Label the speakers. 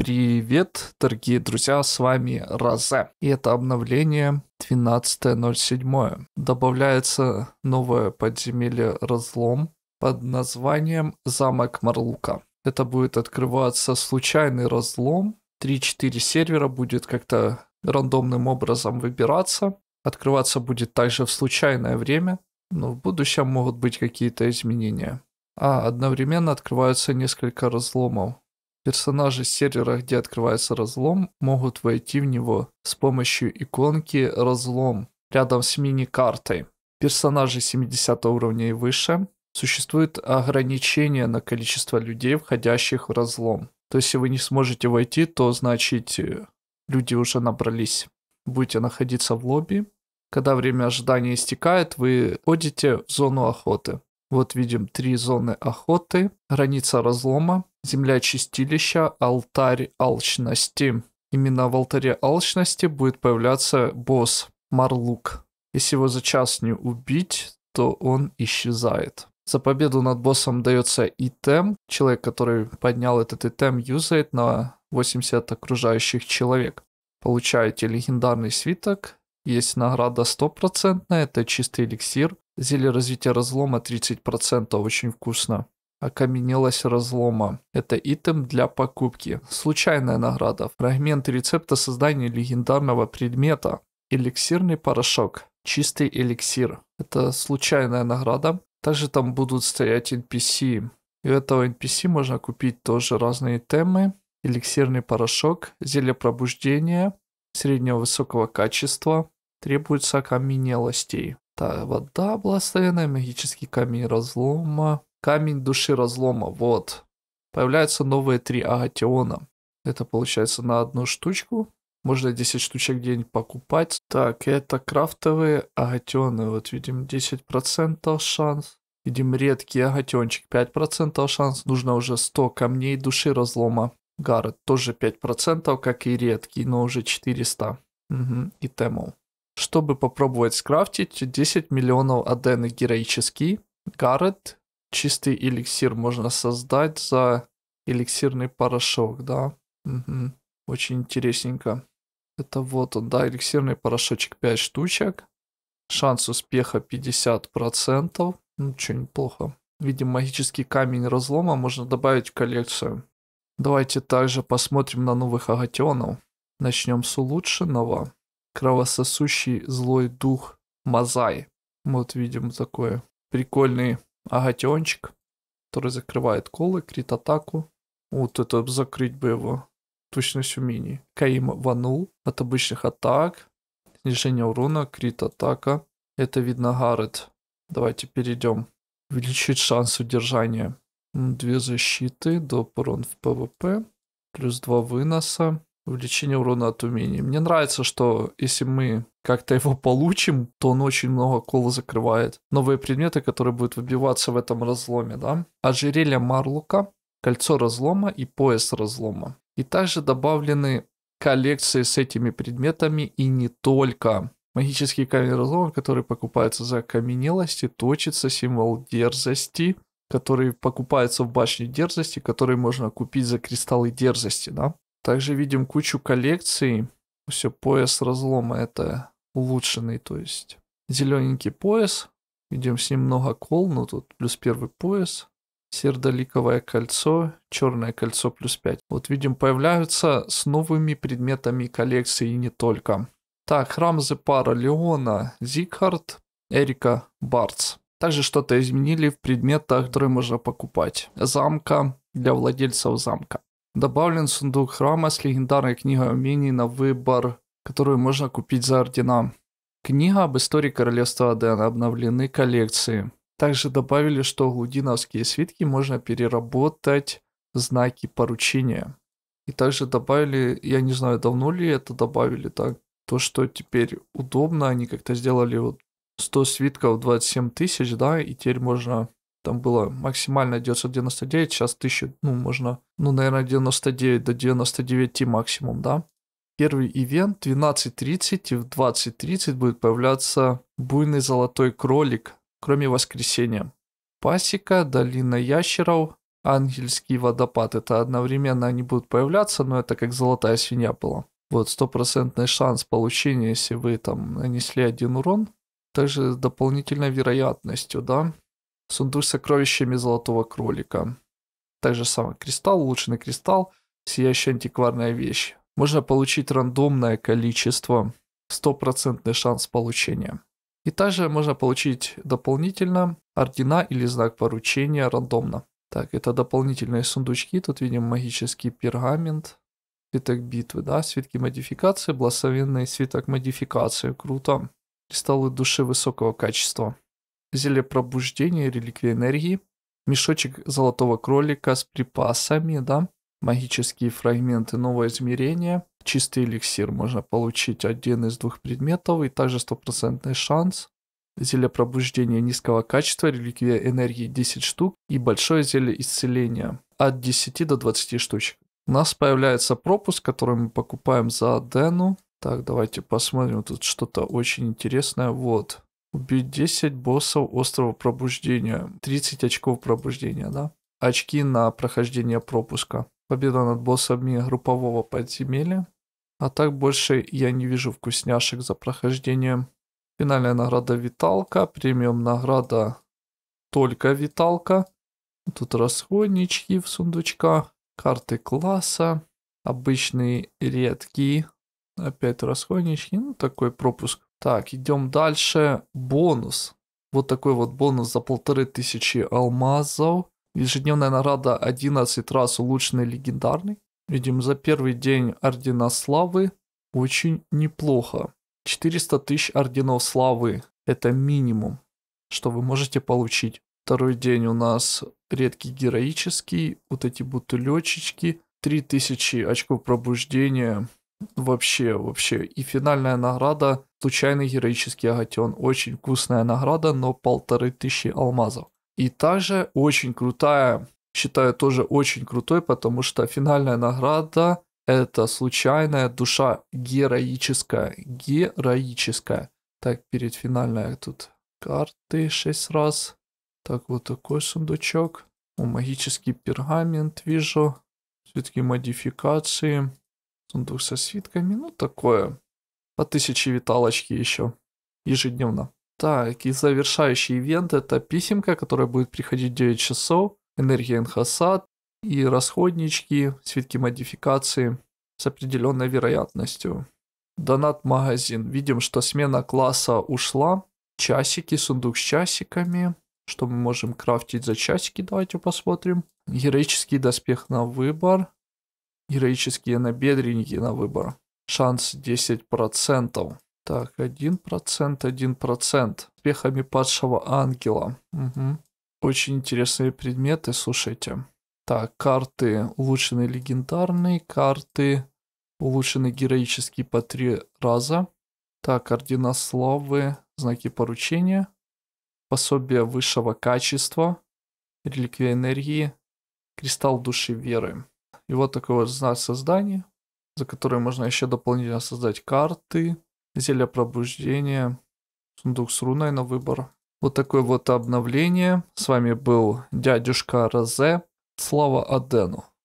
Speaker 1: Привет, дорогие друзья, с вами Розе. И это обновление 12.07. Добавляется новое подземелье «Разлом» под названием «Замок Марлука». Это будет открываться случайный разлом. 3-4 сервера будет как-то рандомным образом выбираться. Открываться будет также в случайное время, но в будущем могут быть какие-то изменения. А одновременно открываются несколько разломов Персонажи сервера, где открывается разлом, могут войти в него с помощью иконки «Разлом» рядом с мини-картой. Персонажи 70 уровня и выше существует ограничение на количество людей, входящих в разлом. То есть, если вы не сможете войти, то значит э, люди уже набрались. Будете находиться в лобби. Когда время ожидания истекает, вы ходите в зону охоты. Вот видим три зоны охоты, граница разлома, земля чистилища, алтарь алчности. Именно в алтаре алчности будет появляться босс Марлук. Если его за час не убить, то он исчезает. За победу над боссом дается итем. Человек, который поднял этот итем, юзает на 80 окружающих человек. Получаете легендарный свиток. Есть награда стопроцентная, это чистый эликсир. Зелье развития разлома 30%, очень вкусно окаменелость разлома. Это итем для покупки. Случайная награда. Фрагмент рецепта создания легендарного предмета. Эликсирный порошок. Чистый эликсир. Это случайная награда. Также там будут стоять NPC. И у этого NPC можно купить тоже разные темы. Эликсирный порошок, зелье пробуждения, среднего-высокого качества. Требуется окаменелостей. Так, вода благословенная, магический камень разлома. Камень души разлома, вот. Появляются новые три агатиона. Это получается на одну штучку. Можно 10 штучек в день покупать. Так, это крафтовые агатионы. Вот видим 10% шанс. Видим редкий агатиончик 5% шанс. Нужно уже 100 камней души разлома. Гаррет тоже 5%, как и редкий, но уже 400. Угу. И Тэмл чтобы попробовать скрафтить 10 миллионов адены героический. Гаррет, чистый эликсир можно создать за эликсирный порошок, да. Угу. Очень интересненько. Это вот он, да, эликсирный порошочек 5 штучек. Шанс успеха 50%. Ну, что, неплохо. Видим магический камень разлома можно добавить в коллекцию. Давайте также посмотрим на новых агатионов. Начнем с улучшенного кровососущий злой дух Мазай. Вот видим такой прикольный агатенчик, который закрывает колы, крит атаку. Вот это закрыть бы его. Точность умений. Каим ванул от обычных атак. Снижение урона, крит атака. Это видно Гаррет. Давайте перейдем. Увеличить шанс удержания. Две защиты, доп урон в ПВП. Плюс два выноса увеличение урона от умений. Мне нравится, что если мы как-то его получим, то он очень много кола закрывает. Новые предметы, которые будут выбиваться в этом разломе, да? Ожерелье Марлука, кольцо разлома и пояс разлома. И также добавлены коллекции с этими предметами и не только. Магический камень разлома, который покупается за окаменелости, точится символ дерзости, который покупается в башне дерзости, который можно купить за кристаллы дерзости, да? Также видим кучу коллекций. Все, пояс разлома это улучшенный, то есть зелененький пояс. Видим с ним много кол, но тут плюс первый пояс. Сердоликовое кольцо, черное кольцо плюс 5. Вот видим, появляются с новыми предметами коллекции и не только. Так, храм Зепара, Леона, зикхарт Эрика, Барц. Также что-то изменили в предметах, которые можно покупать. Замка для владельцев замка. Добавлен сундук храма с легендарной книгой умений на выбор, которую можно купить за ордена. Книга об истории королевства Адена, обновлены коллекции. Также добавили, что глудиновские свитки можно переработать знаки поручения. И также добавили, я не знаю, давно ли это добавили так, то, что теперь удобно, они как-то сделали вот 100 свитков 27 тысяч, да, и теперь можно там было максимально 999, сейчас 1000, ну, можно, ну, наверное, 99 до 99 максимум, да. Первый ивент 12.30 и в 20.30 будет появляться буйный золотой кролик, кроме воскресенья. Пасека, долина ящеров, ангельский водопад. Это одновременно они будут появляться, но это как золотая свинья была. Вот стопроцентный шанс получения, если вы там нанесли один урон. Также с дополнительной вероятностью, да. Сундук с сокровищами золотого кролика. Так же самое кристалл, улучшенный кристалл, сияющая антикварная вещь. Можно получить рандомное количество, стопроцентный шанс получения. И также можно получить дополнительно ордена или знак поручения рандомно. Так, это дополнительные сундучки. Тут видим магический пергамент, свиток битвы, да, свитки модификации, благословенный свиток модификации. Круто. Кристаллы души высокого качества зелье пробуждения, реликвия энергии, мешочек золотого кролика с припасами, да, магические фрагменты, новое измерение, чистый эликсир можно получить один из двух предметов и также стопроцентный шанс. Зелье пробуждения низкого качества, реликвия энергии 10 штук и большое зелье исцеления от 10 до 20 штучек. У нас появляется пропуск, который мы покупаем за Дену. Так, давайте посмотрим, тут что-то очень интересное. Вот, Убить 10 боссов острова пробуждения. 30 очков пробуждения, да? Очки на прохождение пропуска. Победа над боссами группового подземелья. А так больше я не вижу вкусняшек за прохождение. Финальная награда Виталка. Премиум награда только Виталка. Тут расходнички в сундучках. Карты класса. Обычные редкие Опять расходнички. Ну, такой пропуск. Так, идем дальше. Бонус. Вот такой вот бонус за полторы тысячи алмазов. Ежедневная награда 11 раз улучшенный легендарный. Видим, за первый день Ордена Славы очень неплохо. 400 тысяч Орденов Славы. Это минимум, что вы можете получить. Второй день у нас редкий героический. Вот эти бутылечечки. 3000 очков пробуждения вообще, вообще. И финальная награда «Случайный героический агатион». Очень вкусная награда, но полторы тысячи алмазов. И также очень крутая, считаю тоже очень крутой, потому что финальная награда – это случайная душа героическая. Героическая. Так, перед финальной тут карты 6 раз. Так, вот такой сундучок. О, магический пергамент вижу. Все-таки модификации. Сундук со свитками, ну такое. По тысяче виталочки еще. Ежедневно. Так, и завершающий ивент это писемка, которая будет приходить в 9 часов. Энергия Инхасад и расходнички, свитки модификации с определенной вероятностью. Донат-магазин. Видим, что смена класса ушла. Часики, сундук с часиками. Что мы можем крафтить за часики? Давайте посмотрим. Героический доспех на выбор. Героические набедренники на выбор. Шанс 10%. Так, 1%, 1%. Спехами падшего ангела. Угу. Очень интересные предметы, слушайте. Так, карты улучшенные легендарные, карты улучшенные героические по три раза. Так, ордена славы, знаки поручения, пособие высшего качества, реликвия энергии, кристалл души веры. И вот такое вот знак создания, за которое можно еще дополнительно создать карты, зелье пробуждения, сундук с руной на выбор. Вот такое вот обновление. С вами был дядюшка Розе. Слава Адену.